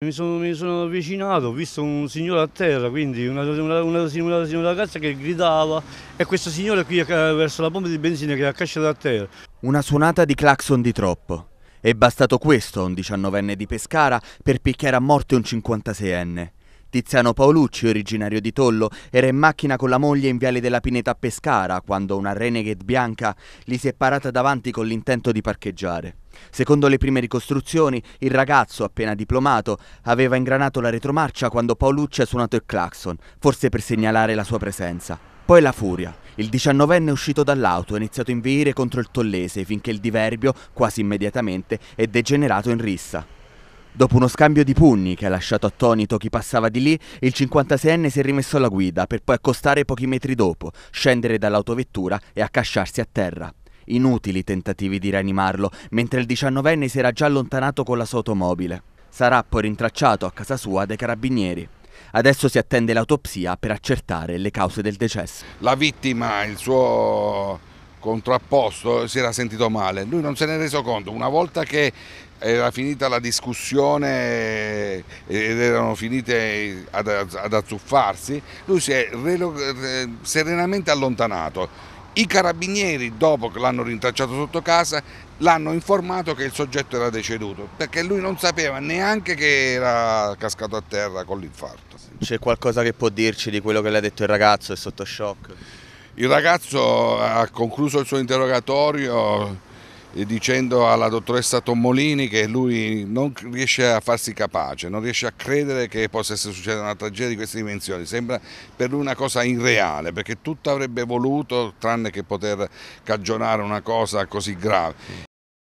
Mi sono, mi sono, avvicinato, ho visto un signore a terra, quindi una, una, una, una, ragazza che gridava e questo signore qui eh, verso la bomba di benzina che ha cacciato a terra. Una suonata di clacson di troppo. È bastato questo a un diciannovenne di Pescara per picchiare a morte un 56enne. Tiziano Paolucci, originario di Tollo, era in macchina con la moglie in Viale della Pineta a Pescara quando una Renegade bianca gli si è parata davanti con l'intento di parcheggiare. Secondo le prime ricostruzioni, il ragazzo, appena diplomato, aveva ingranato la retromarcia quando Paolucci ha suonato il clacson, forse per segnalare la sua presenza. Poi la furia. Il diciannovenne è uscito dall'auto e ha iniziato a inveire contro il tollese finché il diverbio, quasi immediatamente, è degenerato in rissa. Dopo uno scambio di pugni che ha lasciato attonito chi passava di lì, il 56enne si è rimesso alla guida per poi accostare pochi metri dopo, scendere dall'autovettura e accasciarsi a terra. Inutili tentativi di rianimarlo, mentre il 19enne si era già allontanato con la sua automobile. Sarà poi rintracciato a casa sua dai carabinieri. Adesso si attende l'autopsia per accertare le cause del decesso. La vittima, il suo contrapposto si era sentito male, lui non se ne è reso conto, una volta che era finita la discussione ed erano finite ad, ad azzuffarsi, lui si è serenamente allontanato. I carabinieri, dopo che l'hanno rintracciato sotto casa, l'hanno informato che il soggetto era deceduto, perché lui non sapeva neanche che era cascato a terra con l'infarto. C'è qualcosa che può dirci di quello che le ha detto il ragazzo? È sotto shock? Il ragazzo ha concluso il suo interrogatorio eh, dicendo alla dottoressa Tommolini che lui non riesce a farsi capace, non riesce a credere che possa succedere una tragedia di queste dimensioni, sembra per lui una cosa irreale perché tutto avrebbe voluto tranne che poter cagionare una cosa così grave.